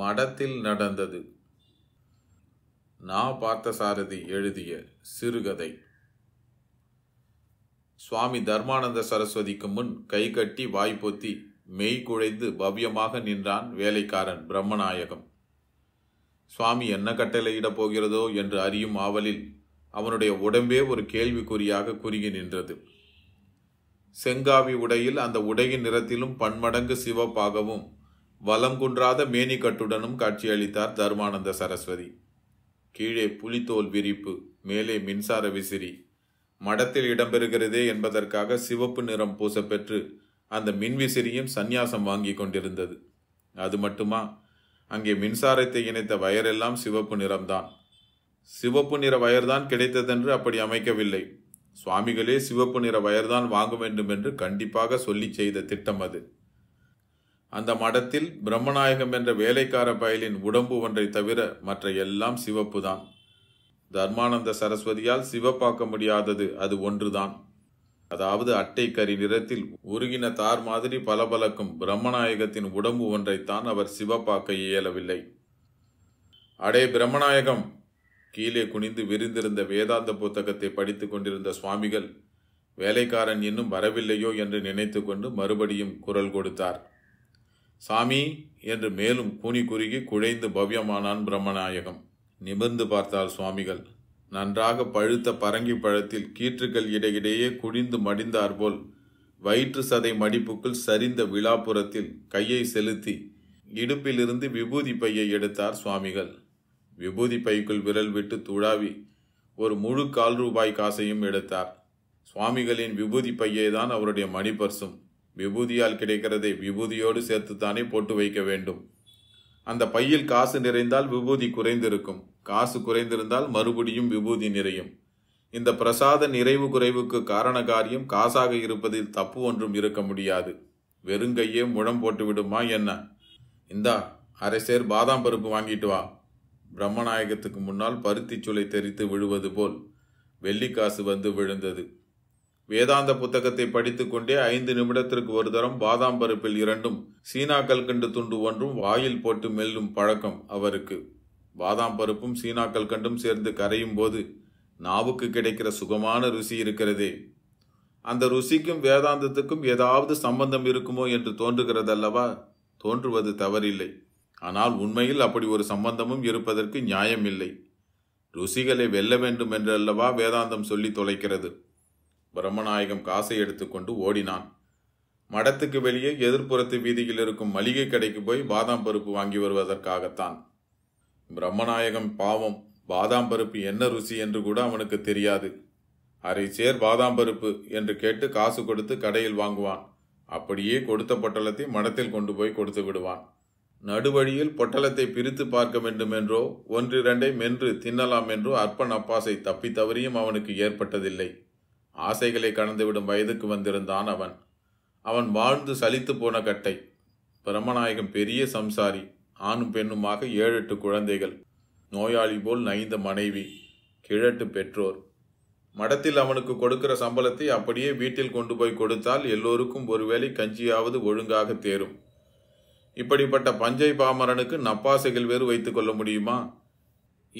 மடத்தில் நடந்தது நா பார்த்தசாரதி எழுதிய சிறுகதை சுவாமி தர்மானந்த சரஸ்வதிக்கு முன் கை கட்டி வாய்ப்பொத்தி மெய் குழைந்து பவ்யமாக நின்றான் வேலைக்காரன் பிரம்மநாயகம் சுவாமி என்ன கட்டளையிடப் போகிறதோ என்று அறியும் ஆவலில் அவனுடைய உடம்பே ஒரு கேள்விக்குறியாக குறுகி நின்றது செங்காவி உடையில் அந்த உடையின் நிறத்திலும் பன்மடங்கு சிவப்பாகவும் வலம் குன்றாத மேனிக்கட்டுடனும் காட்சியளித்தார் தர்மானந்த சரஸ்வதி கீழே புலித்தோல் விரிப்பு மேலே மின்சார விசிறி மடத்தில் இடம்பெறுகிறதே என்பதற்காக சிவப்பு நிறம் பூசப்பெற்று அந்த மின்விசிறியும் சந்நியாசம் வாங்கி கொண்டிருந்தது அது மட்டுமா அங்கே மின்சாரத்தை இணைத்த வயரெல்லாம் சிவப்பு நிறம்தான் சிவப்பு நிற வயர்தான் கிடைத்ததென்று அப்படி அமைக்கவில்லை சுவாமிகளே சிவப்பு நிற வயர்தான் வாங்க வேண்டும் என்று கண்டிப்பாக சொல்லி செய்த திட்டம் அது அந்த மடத்தில் பிரம்மநாயகம் என்ற வேலைக்கார பயலின் உடம்பு ஒன்றை தவிர மற்ற எல்லாம் சிவப்புதான் தர்மானந்த சரஸ்வதியால் சிவப்பாக்க முடியாதது அது ஒன்றுதான் அதாவது அட்டை நிறத்தில் உருகின தார் மாதிரி பலபலக்கும் பிரம்மநாயகத்தின் உடம்பு ஒன்றைத்தான் அவர் சிவப்பாக்க இயலவில்லை அடே பிரம்மநாயகம் கீழே குனிந்து விரிந்திருந்த வேதாந்த புத்தகத்தை படித்து கொண்டிருந்த சுவாமிகள் வேலைக்காரன் இன்னும் வரவில்லையோ என்று நினைத்து கொண்டு மறுபடியும் குரல் கொடுத்தார் சாமி என்று மேலும் கூனி குறுகி குழைந்து பவ்யமானான் பிரம்மநாயகம் நிமிர்ந்து பார்த்தார் சுவாமிகள் நன்றாக பழுத்த பரங்கி பழத்தில் கீற்றுக்கள் இடையிடையே குழிந்து மடிந்தார் போல் வயிற்று சதை மடிப்புக்குள் சரிந்த விழாப்புறத்தில் கையை செலுத்தி இடுப்பிலிருந்து விபூதி பையை எடுத்தார் சுவாமிகள் விபூதி பைக்குள் விரல் விட்டு துழாவி ஒரு முழு கால் ரூபாய் காசையும் எடுத்தார் சுவாமிகளின் விபூதி பையை தான் அவருடைய மணிப்பர்சும் விபூதியால் கிடைக்கிறதை விபூதியோடு சேர்த்துத்தானே போட்டு வைக்க வேண்டும் அந்த பையில் காசு நிறைந்தால் விபூதி குறைந்திருக்கும் காசு குறைந்திருந்தால் மறுபடியும் விபூதி நிறையும் இந்த பிரசாத நிறைவு குறைவுக்கு காரண காரியம் காசாக இருப்பதில் தப்பு ஒன்றும் இருக்க முடியாது வெறுங்கையே முழம் போட்டு விடுமா என்ன இந்தா அரை சேர் பாதாம் பருப்பு வாங்கிட்டு வா பிரம்மநாயகத்துக்கு முன்னால் பருத்தி சுளை தெரித்து விழுவது போல் வெள்ளிக்காசு வந்து விழுந்தது வேதாந்த புத்தகத்தை படித்துக்கொண்டே ஐந்து நிமிடத்திற்கு ஒரு தரம் பாதாம் பருப்பில் இரண்டும் சீனா கல்கண்டு துண்டு ஒன்றும் வாயில் போட்டு மெல்லும் பழக்கம் அவருக்கு பாதாம் பருப்பும் சீனா கல்கண்டும் சேர்ந்து கரையும் போது நாவுக்கு கிடைக்கிற சுகமான ருசி இருக்கிறதே அந்த ருசிக்கும் வேதாந்தத்துக்கும் ஏதாவது சம்பந்தம் இருக்குமோ என்று தோன்றுகிறதல்லவா தோன்றுவது தவறில்லை ஆனால் உண்மையில் அப்படி ஒரு சம்பந்தமும் இருப்பதற்கு நியாயமில்லை ருசிகளை வெல்ல வேண்டும் என்றல்லவா வேதாந்தம் சொல்லி தொலைக்கிறது பிரம்மநாயகம் காசை எடுத்துக்கொண்டு ஓடினான் மடத்துக்கு வெளியே எதிர்ப்புறத்து வீதியில் இருக்கும் மளிகை கடைக்கு போய் பாதாம் பருப்பு வாங்கி வருவதற்காகத்தான் பிரம்மநாயகம் பாவம் பாதாம் பருப்பு என்ன ருசி என்று கூட அவனுக்கு தெரியாது அரை சேர் பாதாம் பருப்பு என்று கேட்டு காசு கொடுத்து கடையில் வாங்குவான் அப்படியே கொடுத்த பொட்டலத்தை மடத்தில் கொண்டு போய் கொடுத்து விடுவான் நடுவழியில் பொட்டலத்தை பிரித்து பார்க்க வேண்டுமென்றோ ஒன்றிரண்டை மென்று தின்னலாம் என்றோ அற்பன் அப்பாசை தப்பி தவறியும் அவனுக்கு ஏற்பட்டதில்லை ஆசைகளை கடந்துவிடும் வயதுக்கு வந்திருந்தான் அவன் அவன் வாழ்ந்து சலித்து போன கட்டை பிரமநாயகம் பெரிய சம்சாரி ஆணும் பெண்ணுமாக ஏழெட்டு குழந்தைகள் நோயாளி போல் நைந்த மனைவி கிழட்டு பெற்றோர் மடத்தில் அவனுக்கு கொடுக்கிற சம்பளத்தை அப்படியே வீட்டில் கொண்டு போய் கொடுத்தால் எல்லோருக்கும் ஒருவேளை கஞ்சியாவது ஒழுங்காக தேரும் இப்படிப்பட்ட பஞ்சை பாமரனுக்கு நப்பாசைகள் வேறு வைத்துக்கொள்ள கொள்ள முடியுமா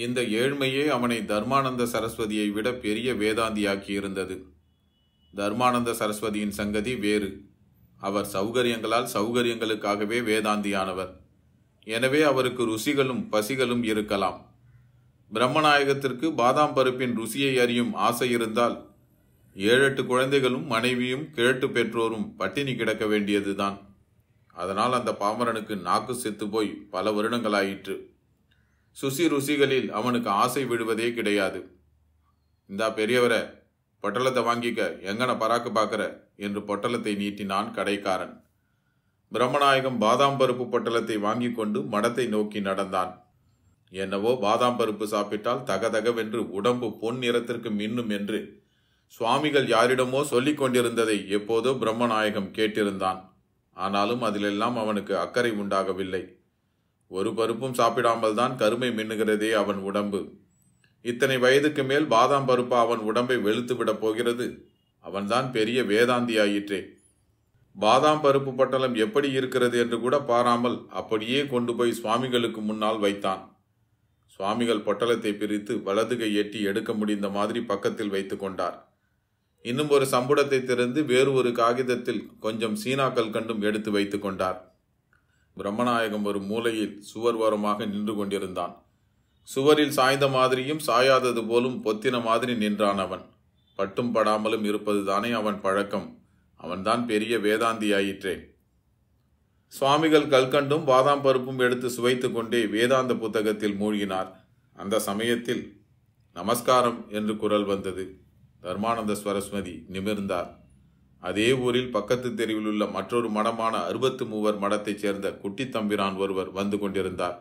இந்த ஏழ்மையே அவனை தர்மானந்த சரஸ்வதியை விட பெரிய வேதாந்தியாக்கியிருந்தது தர்மானந்த சரஸ்வதியின் சங்கதி வேறு அவர் சௌகரியங்களால் சௌகரியங்களுக்காகவே வேதாந்தியானவர் எனவே அவருக்கு ருசிகளும் பசிகளும் இருக்கலாம் பிரம்மநாயகத்திற்கு பாதாம் பருப்பின் ருசியை அறியும் ஆசை இருந்தால் ஏழெட்டு குழந்தைகளும் மனைவியும் கிழட்டு பெற்றோரும் பட்டினி கிடக்க வேண்டியதுதான் அதனால் அந்த பாமரனுக்கு நாக்கு செத்து போய் பல வருடங்களாயிற்று சுசி ருசிகளில் அவனுக்கு ஆசை விடுவதே கிடையாது இந்தா பெரியவரை பொட்டலத்தை வாங்கிக்க எங்கன பராக்கு பார்க்குற என்று பொட்டலத்தை நீட்டினான் கடைக்காரன் பிரம்மநாயகம் பாதாம் பருப்பு பொட்டலத்தை வாங்கி கொண்டு மடத்தை நோக்கி நடந்தான் என்னவோ பாதாம் பருப்பு சாப்பிட்டால் தகதகவென்று உடம்பு பொன் நிறத்திற்கு மின்னும் என்று சுவாமிகள் யாரிடமோ சொல்லிக் கொண்டிருந்ததை எப்போதோ பிரம்மநாயகம் கேட்டிருந்தான் ஆனாலும் அதிலெல்லாம் அவனுக்கு அக்கறை உண்டாகவில்லை ஒரு பருப்பும் சாப்பிடாமல் தான் கருமை மின்னுகிறதே அவன் உடம்பு இத்தனை வயதுக்கு மேல் பாதாம் பருப்பு அவன் உடம்பை வெளுத்து விடப் போகிறது அவன்தான் பெரிய வேதாந்தியாயிற்றே பாதாம் பருப்பு பட்டலம் எப்படி இருக்கிறது என்று கூட பாராமல் அப்படியே கொண்டு போய் சுவாமிகளுக்கு முன்னால் வைத்தான் சுவாமிகள் பொட்டலத்தை பிரித்து வலதுகை எட்டி எடுக்க முடிந்த மாதிரி பக்கத்தில் வைத்து கொண்டார் இன்னும் ஒரு சம்புடத்தை திறந்து வேறு ஒரு காகிதத்தில் கொஞ்சம் சீனாக்கள் கண்டும் எடுத்து வைத்து கொண்டார் பிரம்மநாயகம் ஒரு மூலையில் சுவர் ஓரமாக நின்று கொண்டிருந்தான் சுவரில் சாய்ந்த மாதிரியும் சாயாதது போலும் பொத்தின மாதிரி நின்றான் அவன் பட்டும் படாமலும் இருப்பது தானே அவன் பழக்கம் அவன்தான் பெரிய வேதாந்தியாயிற்றே சுவாமிகள் கல்கண்டும் பாதாம் பருப்பும் எடுத்து சுவைத்து கொண்டே வேதாந்த புத்தகத்தில் மூழ்கினார் அந்த சமயத்தில் நமஸ்காரம் என்று குரல் வந்தது தர்மானந்த ஸ்வரஸ்மதி நிமிர்ந்தார் அதே ஊரில் பக்கத்து தெருவில் உள்ள மற்றொரு மடமான அறுபத்து மூவர் மடத்தைச் சேர்ந்த குட்டி தம்பிரான் ஒருவர் வந்து கொண்டிருந்தார்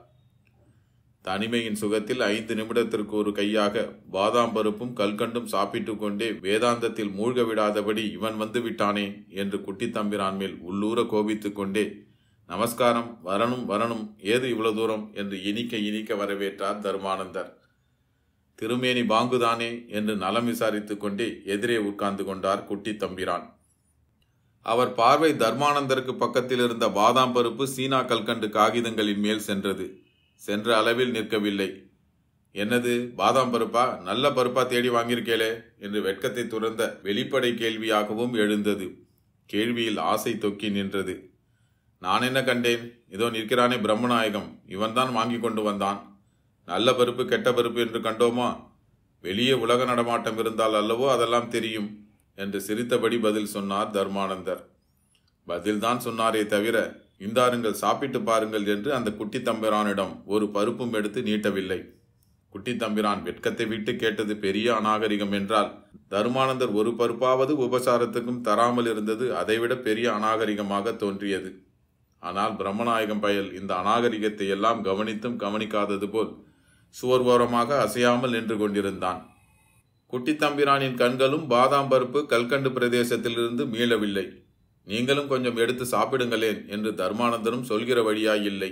தனிமையின் சுகத்தில் ஐந்து நிமிடத்திற்கு ஒரு கையாக பாதாம் பருப்பும் கல்கண்டும் சாப்பிட்டு கொண்டே வேதாந்தத்தில் மூழ்க விடாதபடி இவன் வந்து விட்டானே என்று குட்டி தம்பிரான் மேல் உள்ளூர கோபித்து கொண்டே நமஸ்காரம் வரணும் வரணும் ஏது இவ்வளவு தூரம் என்று இனிக்க இனிக்க வரவேற்றார் தர்மானந்தர் திருமேனி பாங்குதானே என்று நலம் விசாரித்துக் கொண்டே எதிரே உட்கார்ந்து கொண்டார் குட்டி தம்பிரான் அவர் பார்வை தர்மானந்தருக்கு பக்கத்தில் இருந்த பாதாம் பருப்பு சீனா கல்கண்டு காகிதங்களின் மேல் சென்றது சென்ற அளவில் நிற்கவில்லை என்னது பாதாம் பருப்பா நல்ல பருப்பா தேடி வாங்கியிருக்கேளே என்று வெட்கத்தை துறந்த வெளிப்படை கேள்வியாகவும் எழுந்தது கேள்வியில் ஆசை தொக்கி நின்றது நான் என்ன கண்டேன் இதோ நிற்கிறானே பிரம்மநாயகம் இவன்தான் வாங்கி கொண்டு வந்தான் நல்ல பருப்பு கெட்ட பருப்பு என்று கண்டோமா வெளியே உலக நடமாட்டம் இருந்தால் அல்லவோ அதெல்லாம் தெரியும் என்று சிரித்தபடி பதில் சொன்னார் தர்மானந்தர் பதில்தான் சொன்னாரே தவிர இந்தாருங்கள் சாப்பிட்டு பாருங்கள் என்று அந்த குட்டி தம்பிரானிடம் ஒரு பருப்பும் எடுத்து நீட்டவில்லை குட்டி தம்பிரான் வெட்கத்தை விட்டு கேட்டது பெரிய அநாகரிகம் என்றால் தருமானந்தர் ஒரு பருப்பாவது உபசாரத்துக்கும் தராமல் இருந்தது அதைவிட பெரிய அநாகரிகமாக தோன்றியது ஆனால் பிரம்மநாயகம் பயல் இந்த அநாகரிகத்தை எல்லாம் கவனித்தும் கவனிக்காதது போல் சுவர்வோரமாக அசையாமல் நின்று கொண்டிருந்தான் குட்டித்தம்பிரானின் கண்களும் பாதாம் பருப்பு கல்கண்டு பிரதேசத்திலிருந்து மீளவில்லை நீங்களும் கொஞ்சம் எடுத்து சாப்பிடுங்களேன் என்று தர்மானந்தரும் சொல்கிற வழியாயில்லை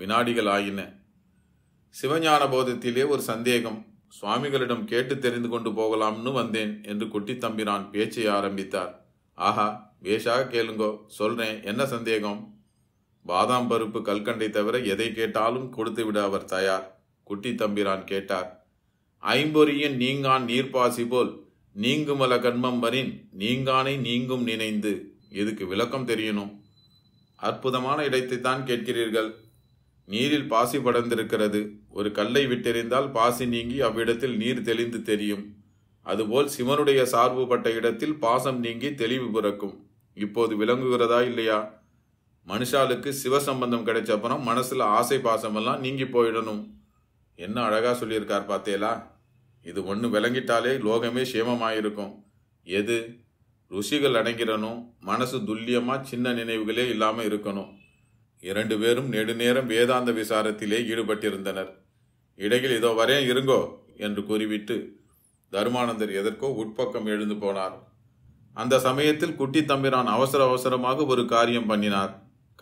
வினாடிகள் ஆயின சிவஞான போதத்திலே ஒரு சந்தேகம் சுவாமிகளிடம் கேட்டு தெரிந்து கொண்டு போகலாம்னு வந்தேன் என்று குட்டித்தம்பிரான் பேச்சை ஆரம்பித்தார் ஆஹா வேஷாக கேளுங்கோ சொல்றேன் என்ன சந்தேகம் பாதாம் பருப்பு கல்கண்டை தவிர எதை கேட்டாலும் கொடுத்துவிட அவர் தயார் குட்டி தம்பிரான் கேட்டார் ஐம்பொறியின் நீங்கான் நீர்ப்பாசி போல் நீங்குமல கண்மம் வரின் நீங்கானை நீங்கும் நினைந்து இதுக்கு விளக்கம் தெரியணும் அற்புதமான இடத்தை தான் கேட்கிறீர்கள் நீரில் பாசி படர்ந்திருக்கிறது ஒரு கல்லை விட்டெறிந்தால் பாசி நீங்கி அவ்விடத்தில் நீர் தெளிந்து தெரியும் அதுபோல் சிவனுடைய சார்புபட்ட இடத்தில் பாசம் நீங்கி தெளிவு பிறக்கும் இப்போது விளங்குகிறதா இல்லையா மனுஷாளுக்கு சிவசம்பந்தம் சம்பந்தம் அப்புறம் மனசில் ஆசை பாசமெல்லாம் நீங்கி போயிடணும் என்ன அழகாக சொல்லியிருக்கார் பார்த்தேலா இது ஒன்று விளங்கிட்டாலே லோகமே சேமமாயிருக்கும் எது ருசிகள் அடங்கிறனும் மனசு துல்லியமாக சின்ன நினைவுகளே இல்லாமல் இருக்கணும் இரண்டு பேரும் நெடுநேரம் வேதாந்த விசாரத்திலே ஈடுபட்டிருந்தனர் இடையில் இதோ வரையும் இருங்கோ என்று கூறிவிட்டு தருமானந்தர் எதற்கோ உட்பக்கம் எழுந்து போனார் அந்த சமயத்தில் குட்டி தம்பிரான் அவசர அவசரமாக ஒரு காரியம் பண்ணினார்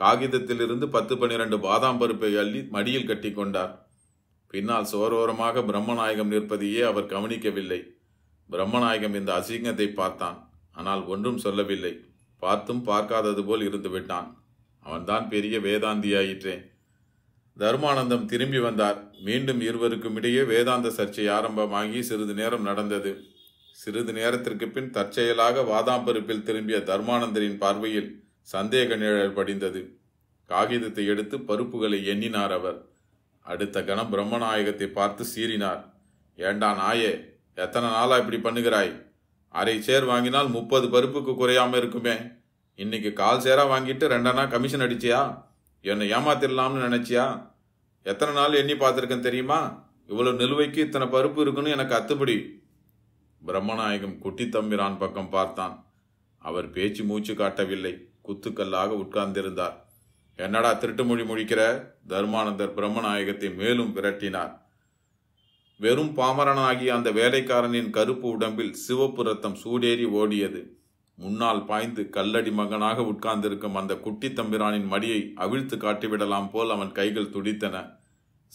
காகிதத்திலிருந்து பத்து பன்னிரண்டு பாதாம் பருப்பை அள்ளி மடியில் கட்டி கொண்டார் பின்னால் சோரோரமாக பிரம்மநாயகம் நிற்பதையே அவர் கவனிக்கவில்லை பிரம்மநாயகம் இந்த அசிங்கத்தை பார்த்தான் ஆனால் ஒன்றும் சொல்லவில்லை பார்த்தும் பார்க்காதது போல் இருந்து விட்டான் அவன்தான் பெரிய வேதாந்தியாயிற்றேன் தர்மானந்தம் திரும்பி வந்தார் மீண்டும் இருவருக்கும் இடையே வேதாந்த சர்ச்சை ஆரம்பமாகி சிறிது நேரம் நடந்தது சிறிது நேரத்திற்கு பின் தற்செயலாக வாதாம்பருப்பில் திரும்பிய தர்மானந்தரின் பார்வையில் சந்தேக நிழல் படிந்தது காகிதத்தை எடுத்து பருப்புகளை எண்ணினார் அவர் அடுத்த கணம் பிரம்மநாயகத்தை பார்த்து சீறினார் ஏண்டா நாயே எத்தனை நாளாக இப்படி பண்ணுகிறாய் அரை சேர் வாங்கினால் முப்பது பருப்புக்கு குறையாம இருக்குமே இன்னைக்கு கால் சேராக வாங்கிட்டு ரெண்டனா கமிஷன் அடிச்சியா என்னை ஏமாத்திடலாம்னு நினச்சியா எத்தனை நாள் எண்ணி பார்த்துருக்கேன் தெரியுமா இவ்வளோ நிலுவைக்கு இத்தனை பருப்பு இருக்குன்னு எனக்கு அத்துப்படி பிரம்மநாயகம் குட்டி தம்பிரான் பக்கம் பார்த்தான் அவர் பேச்சு மூச்சு காட்டவில்லை குத்துக்கல்லாக உட்கார்ந்திருந்தார் என்னடா திருட்டு மொழி முழிக்கிற தர்மானந்தர் பிரம்மநாயகத்தை மேலும் விரட்டினார் வெறும் பாமரனாகிய அந்த வேலைக்காரனின் கருப்பு உடம்பில் சிவப்பு ரத்தம் சூடேறி ஓடியது முன்னால் பாய்ந்து கல்லடி மகனாக உட்கார்ந்திருக்கும் அந்த குட்டி தம்பிரானின் மடியை அவிழ்த்து காட்டிவிடலாம் போல் அவன் கைகள் துடித்தன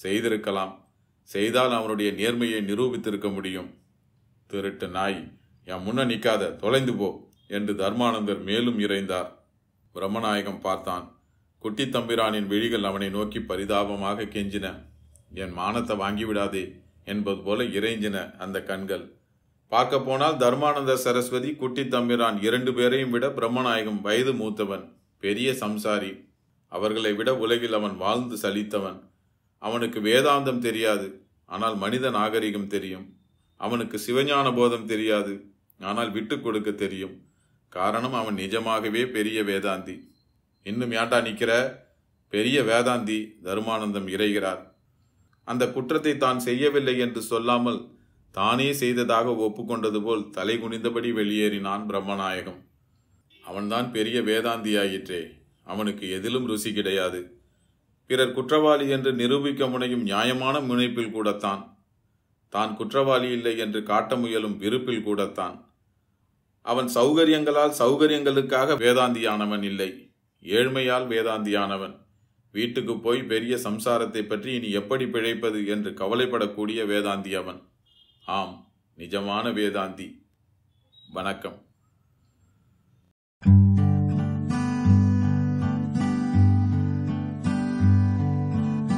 செய்திருக்கலாம் செய்தால் அவனுடைய நேர்மையை நிரூபித்திருக்க முடியும் திருட்டு நாய் என் முன்ன நிற்காத தொலைந்து போ என்று தர்மானந்தர் மேலும் இறைந்தார் பிரம்மநாயகம் பார்த்தான் குட்டி தம்பிரானின் விழிகள் அவனை நோக்கி பரிதாபமாக கெஞ்சின என் மானத்தை வாங்கிவிடாதே என்பது போல இறைஞ்சின அந்த கண்கள் பார்க்க போனால் தர்மானந்த சரஸ்வதி குட்டி தம்பிரான் இரண்டு பேரையும் விட பிரம்மநாயகம் வயது மூத்தவன் பெரிய சம்சாரி அவர்களை விட உலகில் அவன் வாழ்ந்து சலித்தவன் அவனுக்கு வேதாந்தம் தெரியாது ஆனால் மனித நாகரிகம் தெரியும் அவனுக்கு சிவஞான போதம் தெரியாது ஆனால் விட்டு கொடுக்க தெரியும் காரணம் அவன் நிஜமாகவே பெரிய வேதாந்தி இன்னும் ஏண்டா நிற்கிற பெரிய வேதாந்தி தருமானந்தம் இறைகிறார் அந்த குற்றத்தை தான் செய்யவில்லை என்று சொல்லாமல் தானே செய்ததாக ஒப்புக்கொண்டது போல் தலை குனிந்தபடி வெளியேறினான் பிரம்மநாயகம் அவன்தான் பெரிய வேதாந்தியாயிற்றே அவனுக்கு எதிலும் ருசி கிடையாது பிறர் குற்றவாளி என்று நிரூபிக்க முனையும் நியாயமான முனைப்பில் கூடத்தான் தான் குற்றவாளி இல்லை என்று காட்ட முயலும் விருப்பில் கூடத்தான் அவன் சௌகரியங்களால் சௌகரியங்களுக்காக வேதாந்தியானவன் இல்லை ஏழ்மையால் வேதாந்தியானவன் வீட்டுக்கு போய் பெரிய சம்சாரத்தை பற்றி இனி எப்படி பிழைப்பது என்று கவலைப்படக்கூடிய வேதாந்தி அவன் ஆம் நிஜமான வேதாந்தி வணக்கம்